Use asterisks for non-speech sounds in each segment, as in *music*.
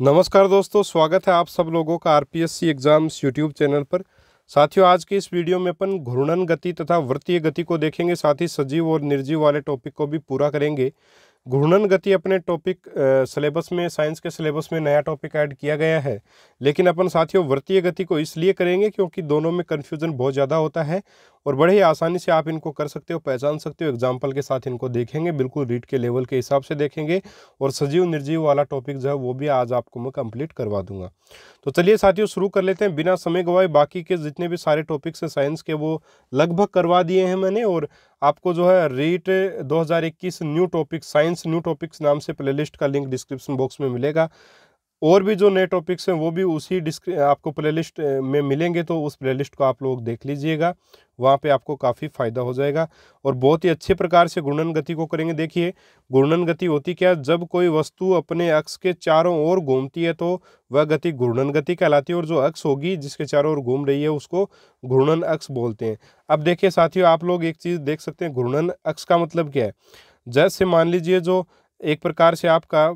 नमस्कार दोस्तों स्वागत है आप सब लोगों का आरपीएससी एग्ज़ाम्स यूट्यूब चैनल पर साथियों आज के इस वीडियो में अपन घूर्णन गति तथा वृत्तीय गति को देखेंगे साथ ही सजीव और निर्जीव वाले टॉपिक को भी पूरा करेंगे घूर्णन गति अपने टॉपिक सिलेबस में साइंस के सिलेबस में नया टॉपिक ऐड किया गया है लेकिन अपन साथियों वृत्तीय गति को इसलिए करेंगे क्योंकि दोनों में कन्फ्यूज़न बहुत ज़्यादा होता है और बड़े ही आसानी से आप इनको कर सकते हो पहचान सकते हो एग्जाम्पल के साथ इनको देखेंगे बिल्कुल रीड के लेवल के हिसाब से देखेंगे और सजीव निर्जीव वाला टॉपिक जो है वो भी आज आपको मैं कंप्लीट करवा दूंगा तो चलिए साथियों शुरू कर लेते हैं बिना समय गवाए बाकी के जितने भी सारे टॉपिक्स हैं साइंस के वो लगभग करवा दिए हैं मैंने और आपको जो है REET 2021 new topic science new topics नाम से प्लेलिस्ट का लिंक डिस्क्रिप्शन बॉक्स में मिलेगा और भी जो नए टॉपिक्स हैं वो भी उसी डिस्क्रि आपको प्लेलिस्ट में मिलेंगे तो उस प्लेलिस्ट को आप लोग देख लीजिएगा वहाँ पे आपको काफ़ी फ़ायदा हो जाएगा और बहुत ही अच्छे प्रकार से घूर्णन गति को करेंगे देखिए घूर्णन गति होती क्या जब कोई वस्तु अपने अक्ष के चारों ओर घूमती है तो वह गति घूर्णन गति कहलाती है और जो अक्स होगी जिसके चारों ओर घूम रही है उसको घूर्णन अक्ष बोलते हैं अब देखिए साथियों आप लोग एक चीज़ देख सकते हैं घूर्णन अक्ष का मतलब क्या है जैसे मान लीजिए जो एक प्रकार से आपका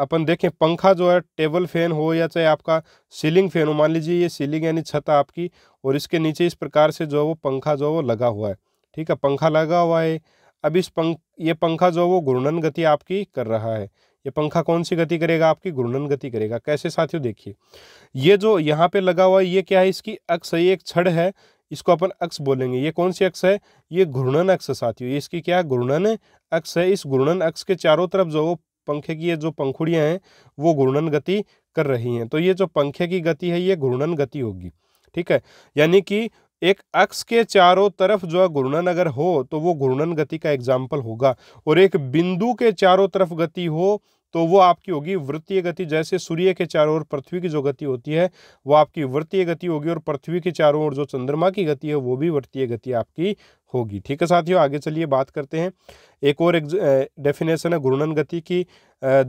अपन देखें पंखा जो है टेबल फैन हो या चाहे आपका सीलिंग फैन हो मान लीजिए ये सीलिंग यानी छत आपकी और इसके नीचे इस प्रकार से जो है वो पंखा जो है वो लगा हुआ है ठीक है पंखा लगा हुआ है अब इस पंख ये पंखा जो है वो घूर्णन गति आपकी कर रहा है ये पंखा कौन सी गति करेगा आपकी घूर्णन गति करेगा कैसे साथियों देखिए ये जो यहाँ पे लगा हुआ है ये क्या है इसकी अक्ष है एक छड़ है इसको अपन अक्ष बोलेंगे ये कौन सी अक्ष है ये घूर्णन अक्ष है साथियों इसकी क्या घूर्णन अक्ष है इस घूर्णन अक्ष के चारों तरफ जो वो पंखे की ये जो पंखुड़ियाँ हैं वो घूर्णन गति कर रही हैं तो ये जो पंखे की गति है ये घूर्णन गति होगी ठीक है यानी कि एक अक्ष के चारों तरफ जो है घूर्णन अगर हो तो वो घूर्णन गति का एग्जाम्पल होगा और एक बिंदु के चारों तरफ गति हो तो वो आपकी होगी वृत्तीय गति जैसे सूर्य के चारों ओर पृथ्वी की जो गति होती है वो आपकी वृत्तीय गति होगी और पृथ्वी के चारों ओर जो चंद्रमा की गति है वो भी वृत्तीय गति आपकी होगी ठीक है साथियों आगे चलिए बात करते हैं एक और एक डेफिनेशन है घूर्णन गति की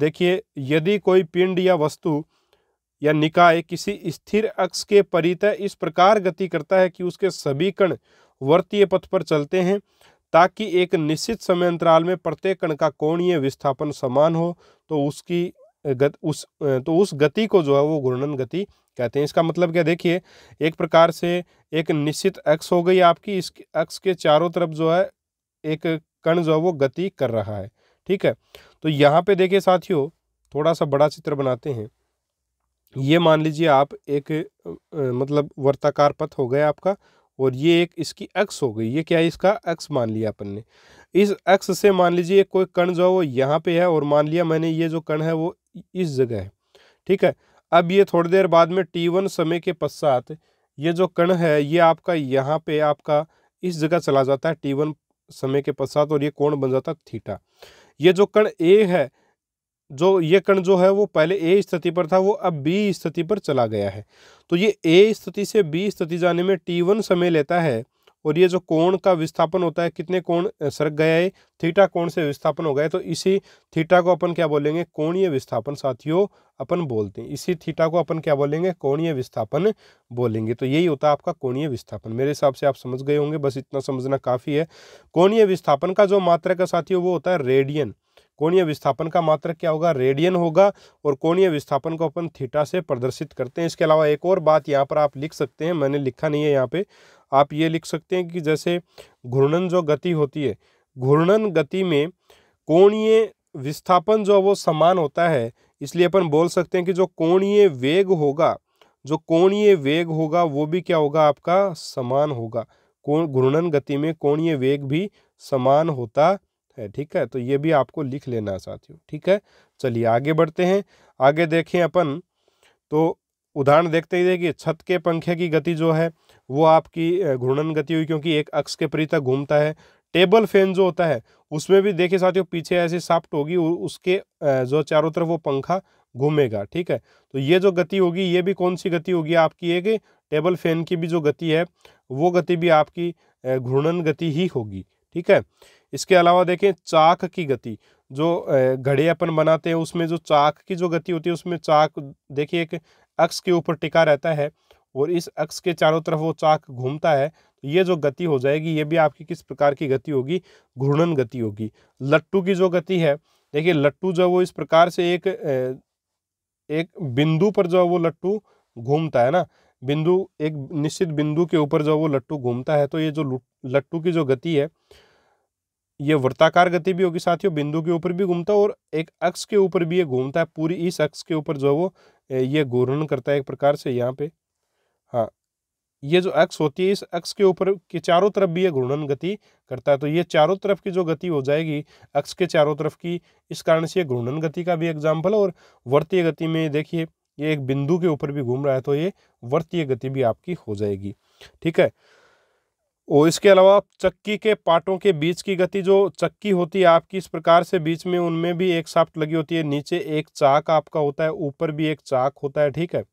देखिए यदि कोई पिंड या वस्तु या निकाय किसी स्थिर अक्ष के परितः इस प्रकार गति करता है कि उसके सभी कण वर्तीय पथ पर चलते हैं ताकि एक निश्चित समय अंतराल में प्रत्येक कण का कोणीय विस्थापन समान हो तो उसकी गत उस तो उस गति को जो है वो घूर्णन गति कहते हैं इसका मतलब क्या देखिए एक प्रकार से एक निश्चित अक्ष हो गई आपकी इस अक्ष के चारों तरफ जो है एक कण जो है वो गति कर रहा है ठीक है तो यहाँ पे देखिए साथियों थोड़ा सा बड़ा चित्र बनाते हैं ये मान लीजिए आप एक मतलब वर्ताकार पथ हो गया आपका और ये एक इसकी एक्स हो गई ये क्या है इसका एक्स मान लिया अपन ने इस एक्स से मान लीजिए कोई कण जो है वो यहाँ पे है और मान लिया मैंने ये जो कण है वो इस जगह है ठीक है अब ये थोड़ी देर बाद में टी वन समय के पश्चात ये जो कण है ये आपका यहाँ पे आपका इस जगह चला जाता है टी वन समय के पश्चात और ये कोण बन जाता है थीटा ये जो कण ए है जो ये कण जो है वो पहले ए स्थिति पर था वो अब बी स्थिति पर चला गया है तो ये ए स्थिति से बी स्थिति जाने में टी वन समय लेता है और ये जो कोण का विस्थापन होता है कितने कोण सरक गया है थीटा कोण से विस्थापन हो गया है तो इसी थीटा को अपन क्या बोलेंगे कोणीय विस्थापन साथियों अपन बोलते हैं इसी थीटा को अपन क्या बोलेंगे कोणीय विस्थापन बोलेंगे तो यही होता है आपका कोणीय विस्थापन मेरे हिसाब से आप समझ गए होंगे बस इतना समझना काफ़ी है कोणीय विस्थापन का जो मात्रा का साथियों वो होता है रेडियन कोणीय विस्थापन का मात्रक क्या होगा रेडियन होगा और कोणीय विस्थापन को अपन थीटा से प्रदर्शित करते हैं इसके अलावा एक और बात यहाँ पर आप लिख सकते हैं मैंने लिखा नहीं है यहाँ पे आप ये लिख सकते हैं कि जैसे घूर्णन जो गति होती है घूर्णन गति में कोणीय विस्थापन जो वो समान होता है इसलिए अपन बोल सकते हैं कि जो कोणीय वेग होगा जो कोणीय वेग होगा वो भी क्या होगा आपका समान होगा कोण घूर्णन गति में कोणीय वेग भी समान होता है ठीक है तो ये भी आपको लिख लेना है साथियों ठीक है चलिए आगे बढ़ते हैं आगे देखें अपन तो उदाहरण देखते ही देखिए छत के पंखे की गति जो है वो आपकी घूर्णन गति हुई क्योंकि एक अक्ष के तक घूमता है टेबल फैन जो होता है उसमें भी देखिए साथियों पीछे ऐसी साफ्ट होगी उसके जो चारों तरफ वो पंखा घूमेगा ठीक है तो ये जो गति होगी ये भी कौन सी गति होगी आपकी एक टेबल फैन की भी जो गति है वो गति भी आपकी घूर्णन गति ही होगी ठीक है इसके अलावा देखें चाक की गति जो घड़े अपन बनाते हैं उसमें जो चाक की जो गति होती है उसमें चाक देखिए एक अक्स के ऊपर टिका रहता है और इस अक्स के चारों तरफ वो चाक घूमता है तो ये जो गति हो जाएगी ये भी आपकी किस प्रकार की गति होगी घूर्णन गति होगी लट्टू की जो गति है देखिए लट्टू जो वो इस प्रकार से एक एक बिंदु पर जो वो लट्टू घूमता है ना बिंदु एक निश्चित बिंदु के ऊपर जो वो लट्टू घूमता है तो ये जो लट्टू की जो गति है ये वृत्ताकार गति भी होगी साथियों बिंदु के ऊपर भी घूमता है और एक अक्ष के ऊपर भी ये घूमता है पूरी इस अक्ष के ऊपर जो है वो ये घूर्णन करता है एक प्रकार से यहाँ पे हाँ ये जो अक्ष होती है इस अक्ष के ऊपर के चारों तरफ भी ये घूर्णन गति करता है तो ये चारों तरफ की जो गति हो जाएगी अक्ष के चारों तरफ की इस कारण से ये घूर्णन गति का भी एग्जाम्पल और वर्तीय गति में देखिए ये एक बिंदु के ऊपर भी घूम रहा है तो ये वर्तीय गति भी आपकी हो जाएगी ठीक है और इसके अलावा चक्की के पार्टों के बीच की गति जो चक्की होती है आपकी इस प्रकार से बीच में उनमें भी एक साफ्ट लगी होती है नीचे एक चाक आपका होता है ऊपर भी एक चाक होता है ठीक है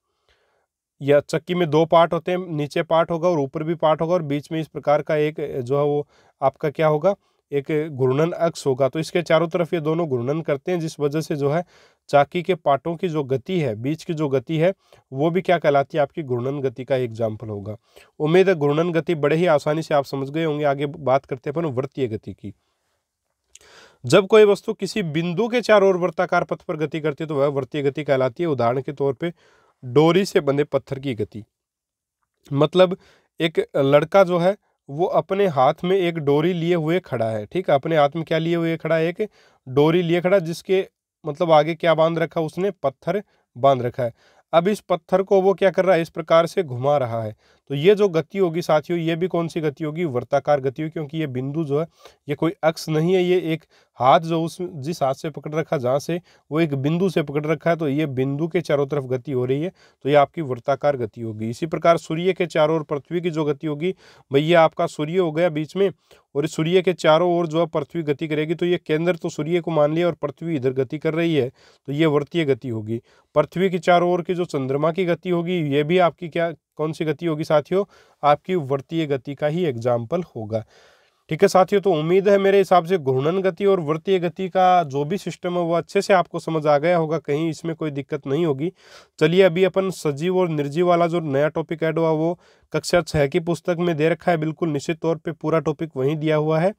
या चक्की में दो पार्ट होते हैं नीचे पार्ट होगा और ऊपर भी पार्ट होगा और बीच में इस प्रकार का एक जो है वो आपका क्या होगा एक घूर्णन अक्ष होगा तो इसके चारों तरफ ये दोनों घूर्णन करते हैं जिस वजह से जो है चाकी के पाटों की जो गति है बीच की जो गति है वो भी क्या कहलाती है आपकी घूर्णन गति का एग्जाम्पल होगा उम्मीद है घूर्णन गति बड़े ही आसानी से आप समझ गए होंगे आगे बात करते हैं अपन वृत्तीय गति की जब कोई वस्तु किसी बिंदु के चारों ओर वृत्ताकार पथ पर गति करती है तो वह वृत्तीय गति कहलाती है उदाहरण के तौर पर डोरी से बंधे पत्थर की गति मतलब एक लड़का जो है वो अपने हाथ में एक डोरी लिए हुए खड़ा है ठीक है अपने हाथ में क्या लिए हुए खड़ा है एक डोरी लिए खड़ा जिसके मतलब आगे क्या बांध रखा उसने पत्थर बांध रखा है अब इस पत्थर को वो क्या कर रहा है इस प्रकार से घुमा रहा है तो ये जो गति होगी साथियों ये भी कौन सी गति होगी वर्ताकार गति होगी क्योंकि ये बिंदु जो है ये कोई अक्स नहीं है ये एक हाथ जो उस जिस हाथ से पकड़ रखा जहाँ से वो एक बिंदु से पकड़ रखा है तो ये बिंदु के चारों तरफ गति हो रही है तो ये आपकी वृत्ताकार गति होगी इसी प्रकार सूर्य के चारों ओर पृथ्वी की जो गति होगी भैया आपका सूर्य हो गया बीच में और सूर्य के चारों ओर जो है पृथ्वी गति करेगी तो ये केंद्र तो सूर्य को मान लिया और पृथ्वी इधर गति कर रही है तो ये वर्तीय गति होगी पृथ्वी के चारों ओर की जो चंद्रमा की गति होगी ये भी आपकी क्या कौन सी गति होगी साथियों आपकी वर्तीय गति का ही एग्जाम्पल होगा ठीक है साथियों तो उम्मीद है मेरे हिसाब से घूर्णन गति और वृत्तीय गति का जो भी सिस्टम है वो अच्छे से आपको समझ आ गया होगा कहीं इसमें कोई दिक्कत नहीं होगी चलिए अभी अपन सजीव और निर्जीव वाला जो नया टॉपिक ऐड हुआ वो कक्षा छः की पुस्तक में दे रखा है बिल्कुल निश्चित तौर पे पूरा टॉपिक वहीं दिया हुआ है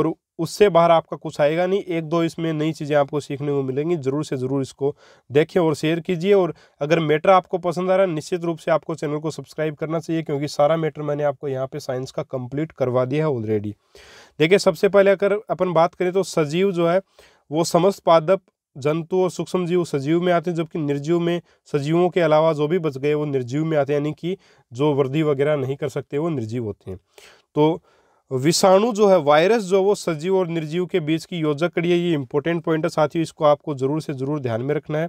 और उससे बाहर आपका कुछ आएगा नहीं एक दो इसमें नई चीज़ें आपको सीखने को मिलेंगी ज़रूर से ज़रूर इसको देखें और शेयर कीजिए और अगर मैटर आपको पसंद आ रहा है निश्चित रूप से आपको चैनल को सब्सक्राइब करना चाहिए क्योंकि सारा मैटर मैंने आपको यहाँ पे साइंस का कंप्लीट करवा दिया है ऑलरेडी देखिए सबसे पहले अगर अपन बात करें तो सजीव जो है वो समस्त पादप जंतु और सूक्ष्म जीव सजीव में आते हैं जबकि निर्जीव में सजीवों के अलावा जो भी बच गए वो निर्जीव में आते हैं यानी कि जो वृद्धि वगैरह नहीं कर सकते वो निर्जीव होते हैं तो विषाणु जो है वायरस जो वो सजीव और निर्जीव के बीच की योजक कड़ी है ये इंपॉर्टेंट पॉइंट है साथियों इसको आपको ज़रूर से ज़रूर ध्यान में रखना है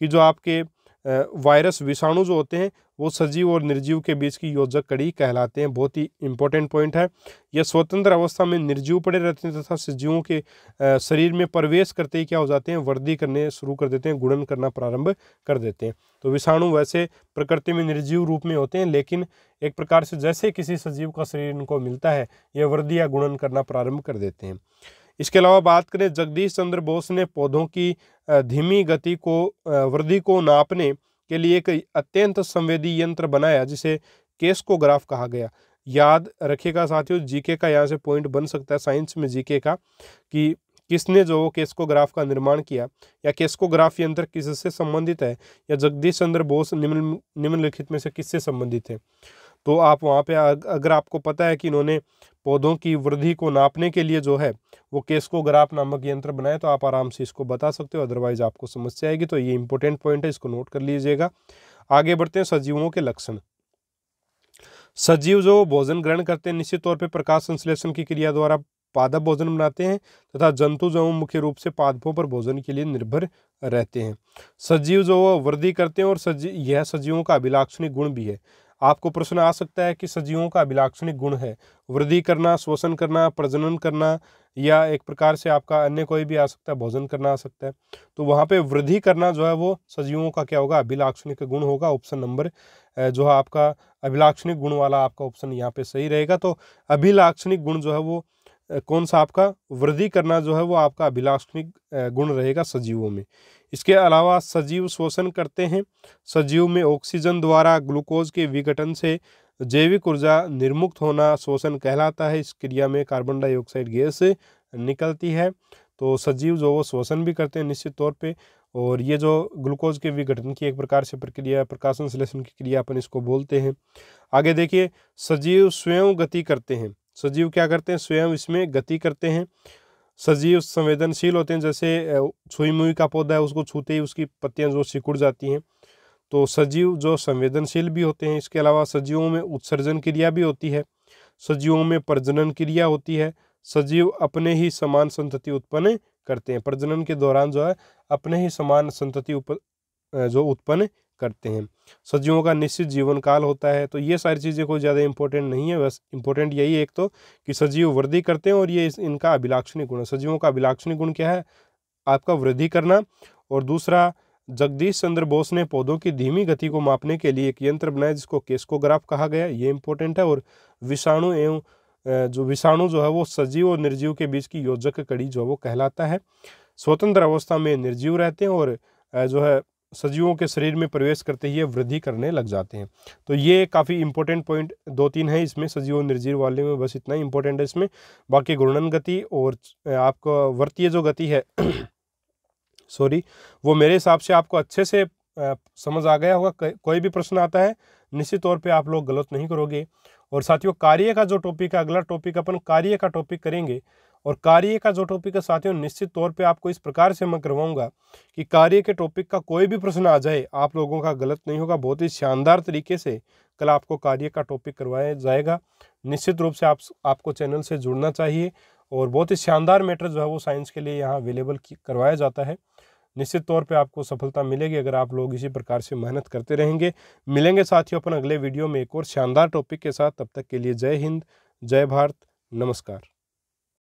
कि जो आपके वायरस विषाणु जो होते हैं वो सजीव और निर्जीव के बीच की योजक कड़ी कहलाते हैं बहुत ही इंपॉर्टेंट पॉइंट है यह स्वतंत्र अवस्था में निर्जीव पड़े रहते हैं तथा सजीवों के शरीर में प्रवेश करते ही क्या हो जाते हैं वर्दी करने शुरू कर देते हैं गुणन करना प्रारंभ कर देते हैं तो विषाणु वैसे प्रकृति में निर्जीव रूप में होते हैं लेकिन एक प्रकार से जैसे किसी सजीव का शरीर इनको मिलता है यह वर्दी या गुणन करना प्रारंभ कर देते हैं इसके अलावा बात करें जगदीश चंद्र बोस ने पौधों की धीमी गति को वृद्धि को नापने के लिए एक अत्यंत संवेदी यंत्र बनाया जिसे केस्कोग्राफ कहा गया याद रखिएगा साथियों जीके का यहाँ से पॉइंट बन सकता है साइंस में जीके का कि किसने जो केस्कोग्राफ का निर्माण किया या केस्कोग्राफ यंत्र किससे संबंधित है या जगदीश चंद्र बोस निम्न निम्नलिखित में से किससे संबंधित है तो आप वहाँ पे अगर आपको पता है कि इन्होंने पौधों की वृद्धि को नापने के लिए जो है वो केस्कोग्राफ नामक यंत्र बनाए तो आप आराम से इसको बता सकते हो अदरवाइज़ आपको समस्या आएगी तो ये इंपॉर्टेंट पॉइंट है इसको नोट कर लीजिएगा आगे बढ़ते हैं सजीवों के लक्षण सजीव जो भोजन ग्रहण करते हैं निश्चित तौर पर प्रकाश संश्लेषण की क्रिया द्वारा पादप भोजन बनाते हैं तथा जंतु जो मुख्य रूप से पादपों पर भोजन के लिए निर्भर रहते हैं सजीव जो वृद्धि करते हैं और सजीव यह सजीवों का अभिलाक्षणिक गुण भी है आपको प्रश्न आ सकता है कि सजीवों का अभिलाक्षणिक गुण है वृद्धि करना श्वसन करना प्रजनन करना या एक प्रकार से आपका अन्य कोई भी आ सकता है भोजन करना आ सकता है तो वहाँ पे वृद्धि करना जो है वो सजीवों का क्या होगा अभिलाक्षणिक गुण होगा ऑप्शन नंबर जो है आपका अभिलाक्षणिक गुण वाला आपका ऑप्शन यहाँ पे सही रहेगा तो अभिलाक्षणिक गुण जो है वो कौन सा आपका वृद्धि करना जो है वो आपका अभिलाषणिक गुण रहेगा सजीवों में इसके अलावा सजीव शोषण करते हैं सजीव में ऑक्सीजन द्वारा ग्लूकोज के विघटन से जैविक ऊर्जा निर्मुक्त होना शोषण कहलाता है इस क्रिया में कार्बन डाइऑक्साइड गैस निकलती है तो सजीव जो वो शोषण भी करते हैं निश्चित तौर पे और ये जो ग्लूकोज के विघटन की एक प्रकार से प्रक्रिया प्रकाशन श्लेषण की क्रिया अपन इसको बोलते हैं आगे देखिए सजीव स्वयं गति करते हैं सजीव क्या करते हैं स्वयं इसमें गति करते हैं सजीव संवेदनशील होते हैं जैसे छुई मुई का पौधा है उसको छूते ही उसकी पत्तियां जो सिकुड़ जाती हैं तो सजीव जो संवेदनशील भी होते हैं इसके अलावा सजीवों में उत्सर्जन क्रिया भी होती है सजीवों में प्रजनन क्रिया होती है सजीव अपने ही समान संतति उत्पन्न करते हैं प्रजनन के दौरान जो है अपने ही समान संतति उप जो उत्पन्न करते हैं सजीवों का निश्चित जीवन काल होता है तो ये सारी चीज़ें कोई ज़्यादा इंपॉर्टेंट नहीं है बस इंपॉर्टेंट यही एक तो कि सजीव वृद्धि करते हैं और ये इस, इनका अभिलाक्षणिक गुण है सजीवों का अभिलाक्षणिक गुण क्या है आपका वृद्धि करना और दूसरा जगदीश चंद्र बोस ने पौधों की धीमी गति को मापने के लिए एक यंत्र बनाया जिसको केस्कोग्राफ कहा गया ये इंपॉर्टेंट है और विषाणु एवं जो विषाणु जो है वो सजीव और निर्जीव के बीच की योजक कड़ी जो है वो कहलाता है स्वतंत्र अवस्था में निर्जीव रहते हैं और जो है सजीवों के शरीर में प्रवेश करते ही वृद्धि करने लग जाते हैं तो ये काफ़ी इंपॉर्टेंट पॉइंट दो तीन है इसमें सजीव निर्जीव वाले में बस इतना ही इंपॉर्टेंट है इसमें बाकी घूर्णन गति और आपको वर्तीय जो गति है सॉरी *coughs* वो मेरे हिसाब से आपको अच्छे से समझ आ गया होगा कोई भी प्रश्न आता है निश्चित तौर पर आप लोग गलत नहीं करोगे और साथियों कार्य का जो टॉपिक है अगला टॉपिक अपन कार्य का टॉपिक करेंगे और कार्य का जो टॉपिक है साथियों निश्चित तौर पे आपको इस प्रकार से मैं करवाऊंगा कि कार्य के टॉपिक का कोई भी प्रश्न आ जाए आप लोगों का गलत नहीं होगा बहुत ही शानदार तरीके से कल आपको कार्य का टॉपिक करवाया जाएगा निश्चित रूप से आप आपको चैनल से जुड़ना चाहिए और बहुत ही शानदार मैटर जो है वो साइंस के लिए यहाँ अवेलेबल करवाया जाता है निश्चित तौर पे आपको सफलता मिलेगी अगर आप लोग इसी प्रकार से मेहनत करते रहेंगे मिलेंगे साथियों अपन अगले वीडियो में एक और शानदार टॉपिक के साथ तब तक के लिए जय हिंद जय भारत नमस्कार